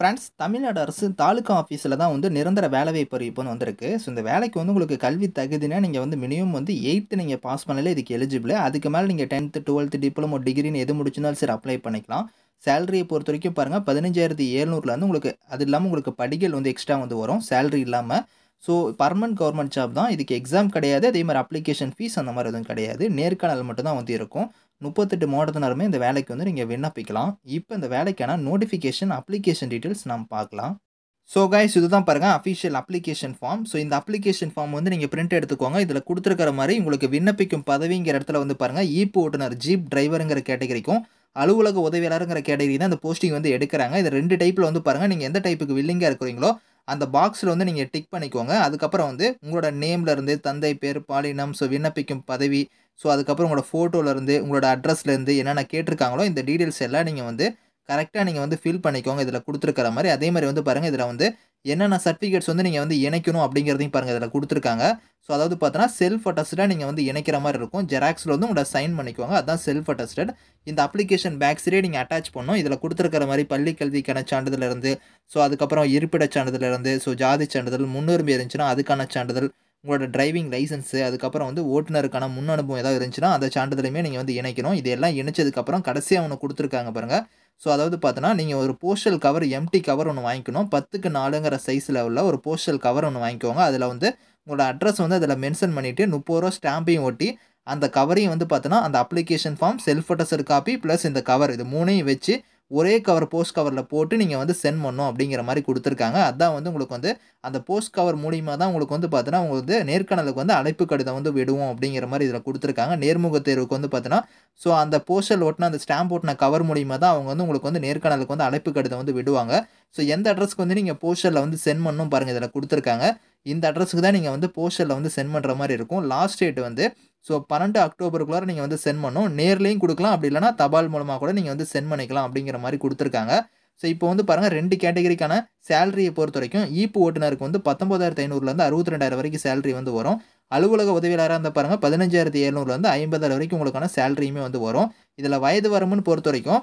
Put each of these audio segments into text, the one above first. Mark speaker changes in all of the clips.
Speaker 1: Friends Tamil Nadu அரசு தாலுக்கா ஆஃபீஸில் தான் வந்து நிரந்தர வேலைவாய்ப்பு அறிவிப்புன்னு வந்திருக்கு ஸோ இந்த வேலைக்கு வந்து உங்களுக்கு கல்வி தகுதினா நீங்கள் வந்து மினிமம் வந்து எயித்து நீங்கள் பாஸ் பண்ணல இதுக்கு எலிஜிபிள் அதுக்கு மேலே நீங்கள் டென்த்து டுவெல்த்து டிப்ளமோ டிகிரின்னு எது முடிச்சுனாலும் சரி அப்ளை பண்ணிக்கலாம் சேலரியை பொறுத்த வரைக்கும் பாருங்கள் பதினஞ்சாயிரத்தி ஏழ்நூறுலேருந்து உங்களுக்கு அது இல்லாமல் உங்களுக்கு படிகள் வந்து எக்ஸ்ட்ரா வந்து வரும் சேலரி இல்லாமல் ஸோ பர்மனன்ட் கவர்மெண்ட் ஜாப் தான் இதுக்கு எக்ஸாம் கிடையாது அதே மாதிரி அப்ளிகேஷன் ஃபீஸ் அந்த மாதிரி எதுவும் கிடையாது நேர்காணல் மட்டும்தான் வந்து இருக்கும் முப்பத்தெட்டு மாவட்டத்தினருமே இந்த வேலைக்கு வந்து நீங்கள் விண்ணப்பிக்கலாம் இப்போ இந்த வேலைக்கான நோட்டிஃபிகேஷன் அப்ளிகேஷன் டீட்டெயில்ஸ் நாம் பார்க்கலாம் ஸோ கைஸ் இது தான் பாருங்கள் அஃபிஷியல் அப்ளிகேஷன் ஃபார்ம் ஸோ இந்த அப்ளிகேஷன் ஃபார்ம் வந்து நீங்கள் பிரிண்ட் எடுத்துக்கோங்க இதில் கொடுத்துருக்கிற மாதிரி உங்களுக்கு விண்ணப்பிக்கும் பதவிங்கிற இடத்துல வந்து பாருங்கள் ஈப்பு ஓட்டுநர் ஜீப் டிரைவருங்கிற கேட்டகரிக்கும் அலுவலக உதவியாளருங்கிற கேட்டகரி தான் இந்த போஸ்டிங் வந்து எடுக்கிறாங்க இது ரெண்டு டைப்பில் வந்து பாருங்கள் நீங்கள் எந்த டைப்புக்கு வில்லிங்காக இருக்கிறீங்களோ அந்த பாக்ஸில் வந்து நீங்கள் டிக் பண்ணிக்கோங்க அதுக்கப்புறம் வந்து உங்களோட நேம்லேருந்து தந்தை பேர் பாலினம் ஸோ விண்ணப்பிக்கும் பதவி ஸோ அதுக்கப்புறம் உங்களோட ஃபோட்டோலேருந்து உங்களோட அட்ரஸ்லேருந்து என்னென்ன கேட்டிருக்காங்களோ இந்த டீட்டெயில்ஸ் எல்லாம் நீங்கள் வந்து கரெக்டாக நீங்கள் வந்து ஃபில் பண்ணிக்கோங்க இதில் கொடுத்துருக்கிற மாதிரி அதே மாதிரி வந்து பாருங்கள் இதில் வந்து என்னென்ன சர்டிஃபிகேட்ஸ் வந்து நீங்கள் வந்து இணைக்கணும் அப்படிங்கிறதையும் பாருங்கள் இதில் கொடுத்துருக்காங்க ஸோ அதாவது பார்த்தோன்னா செல்ஃப் அட்டஸ்டாக நீங்கள் வந்து இணைக்கிற மாதிரி இருக்கும் ஜெராக்ஸில் வந்து உங்களோட சைன் பண்ணிக்குவாங்க அதுதான் செல்ஃப் அட்டஸ்டட் இந்த அப்ளிகேஷன் பேக்ஸ்லேயே நீங்கள் அட்டாச் பண்ணணும் இதில் கொடுத்துருக்கிற மாதிரி பள்ளி கல்விக்கான சான்றிதழ்லேருந்து ஸோ அதுக்கப்புறம் இருப்பிட சான்றிதழ்லேருந்து ஸோ ஜாதி சான்றிதழ் முன்னுரிமை இருந்துச்சுன்னா அதுக்கான சான்றிதழ் உங்களோட டிரைவிங் லைசன்ஸு அதுக்கப்புறம் வந்து ஓட்டுநருக்கான முன் அனுபவம் ஏதாவது இருந்துச்சுன்னா அந்த சான்றிதழையுமே நீங்கள் வந்து இணைக்கணும் இது எல்லாம் இணைச்சதுக்கப்புறம் கடைசியாக ஒன்று கொடுத்துருக்காங்க பாருங்கள் ஸோ அதாவது பார்த்தோன்னா நீங்கள் ஒரு போஸ்டல் கவர் எம்டி கவர் ஒன்று வாங்கிக்கணும் பத்துக்கு நாலுங்கிற சைஸில் உள்ள ஒரு போஸ்டல் கவர் ஒன்று வாங்கிக்கோங்க அதில் வந்து உங்களோட அட்ரஸ் வந்து அதில் மென்ஷன் பண்ணிவிட்டு முப்பது ரூபா ஸ்டாம்பையும் ஒட்டி அந்த கவரையும் வந்து பார்த்தோன்னா அந்த application form self attested copy plus இந்த கவர் இது மூணையும் வச்சு ஒரே கவர் போஸ்ட் கவரில் போட்டு நீங்கள் வந்து சென்ட் பண்ணணும் அப்படிங்கிற மாதிரி கொடுத்துருக்காங்க அதான் வந்து உங்களுக்கு வந்து அந்த போஸ்ட் கவர் மூலியமாக தான் உங்களுக்கு வந்து பார்த்தீங்கன்னா உங்களுக்கு வந்து நேர்காணலுக்கு வந்து அழைப்பு கடிதம் வந்து விடுவோம் அப்படிங்கிற மாதிரி இதில் கொடுத்துருக்காங்க நேர்முக தேர்வுக்கு வந்து பார்த்தீங்கன்னா ஸோ அந்த போஸ்டல் ஓட்டின அந்த ஸ்டாம்ப் ஓட்டின கவர் மூலியமாக தான் அவங்க வந்து உங்களுக்கு வந்து நேர்காணலுக்கு வந்து அழைப்பு கடிதம் வந்து விடுவாங்க ஸோ எந்த அட்ரஸ்க்கு வந்து நீங்கள் போஸ்டரில் வந்து சென்ட் பண்ணணும் பாருங்கள் இதில் கொடுத்துருக்காங்க இந்த அட்ரஸுக்கு தான் நீங்கள் வந்து போஸ்டரில் வந்து சென்ட் பண்ணுற மாதிரி இருக்கும் லாஸ்ட் டேட் வந்து ஸோ பன்னெண்டு அக்டோபருக்குள்ளார நீங்கள் வந்து சென்ட் பண்ணணும் நேர்லேயும் கொடுக்கலாம் அப்படி இல்லைனா தபால் மூலமாக கூட நீங்கள் வந்து சென்ட் பண்ணிக்கலாம் அப்படிங்கிற மாதிரி கொடுத்துருக்காங்க ஸோ இப்போ வந்து பாருங்கள் ரெண்டு கேட்டகரிக்கான சேலரியை பொறுத்த வரைக்கும் ஈப்பு ஓட்டுநருக்கு வந்து பத்தொம்பதாயிரத்து ஐநூறுலேருந்து அறுபத்தி ரெண்டாயிரம் வரைக்கும் சேலரி வந்து வரும் அலுவலக உதவியாளராக இருந்தால் பாருங்கள் பதினஞ்சாயிரத்து எழுநூறுலேருந்து ஐம்பதாயிரம் வரைக்கும் உங்களுக்கான சேலரியுமே வந்து வரும் இதில் வயது வரம்புன்னு பொறுத்த வரைக்கும்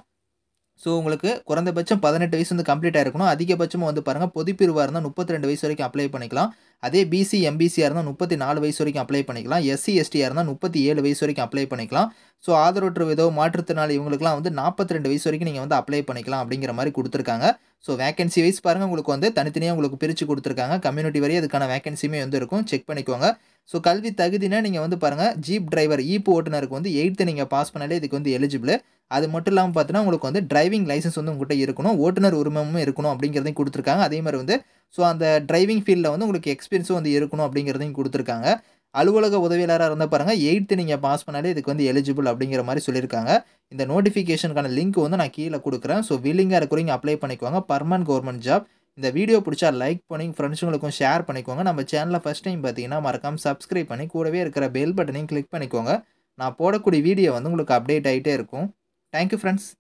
Speaker 1: ஸோ உங்களுக்கு குறைந்தபட்சம் பதினெட்டு வயசு வந்து கம்ப்ளீட் ஆயிருக்கணும் அதிகபட்சமாக வந்து பாருங்கள் பொதுப்பிரிவாக இருந்தால் முப்பத்தி ரெண்டு வயசு வரைக்கும் அப்ளை பண்ணிக்கலாம் அதே பிசி எம்பிசியாக இருந்தால் முப்பத்தி நாலு வயசு வரைக்கும் அப்ளை பண்ணிக்கலாம் எஸ்சி எஸ்டியாக இருந்தால் முப்பத்தி ஏழு வயசு வரைக்கும் அப்ளை பண்ணிக்கலாம் ஸோ ஆதரவற்ற விதோ மாற்றுத்திறனாளி இவங்களுக்குலாம் வந்து நாற்பத்தி ரெண்டு வயசு வரைக்கும் நீங்கள் வந்து அப்ளை பண்ணிக்கலாம் அப்படிங்கிற மாதிரி கொடுத்துருக்காங்க ஸோ வேகன்சி வைஸ் பாருங்கள் உங்களுக்கு வந்து தனித்தனியாக உங்களுக்கு பிரித்து கொடுத்துருக்காங்க கம்யூனிட்டி வரையும் அதுக்கான வேகன்சியுமே வந்து இருக்கும் செக் பண்ணிக்கோங்க ஸோ கல்வி தகுதினா நீங்கள் வந்து பாருங்கள் ஜீப் டிரைவர் ஈப்பு ஓட்டுநருக்கு வந்து எயித்து நீங்கள் பாஸ் பண்ணாலே இதுக்கு வந்து எலிஜிபிள் அது மட்டும் இல்லாமல் பார்த்தீங்கன்னா உங்களுக்கு வந்து டிரைவிங் லைசன்ஸ் வந்து உங்கள்கிட்ட இருக்கணும் ஓட்டுநர் உரிமமும் இருக்கணும் அப்படிங்கிறதையும் கொடுத்துருக்காங்க அதே மாதிரி வந்து ஸோ அந்த டிரைவிங் ஃபீல்டில் வந்து உங்களுக்கு எக்ஸ்பீரியன்ஸும் வந்து இருக்கணும் அப்படிங்கிறதையும் கொடுத்துருக்காங்க அலுவலக உதவியாளராக இருந்தால் பாருங்கள் எயித்து நீங்கள் பாஸ் பண்ணாலே இதுக்கு வந்து எலிஜிபிள் அப்படிங்கிற மாதிரி சொல்லியிருக்காங்க இந்த நோட்டிஃபிகேஷனுக்கான லிங்க் வந்து நான் கீழே கொடுக்குறேன் ஸோ வில்லிங்காக இருக்கிறவங்க அப்ளை பண்ணிக்குவாங்க பர்மனன்ட் கவர்மெண்ட் ஜாப் இந்த வீடியோ பிடிச்சா லைக் பண்ணி ஃப்ரெண்ட்ஸுங்களுக்கும் ஷேர் பண்ணிக்கோங்க நம்ம சேனலில் ஃபஸ்ட் டைம் பார்த்தீங்கன்னா மறக்காமல் சப்ஸ்கிரைப் பண்ணி கூடவே இருக்கிற பெல் பட்டனையும் கிளிக் பண்ணிக்கோங்க நான் போடக்கூடிய வீடியோ வந்து உங்களுக்கு அப்டேட் ஆகிட்டே இருக்கும் Thank you friends.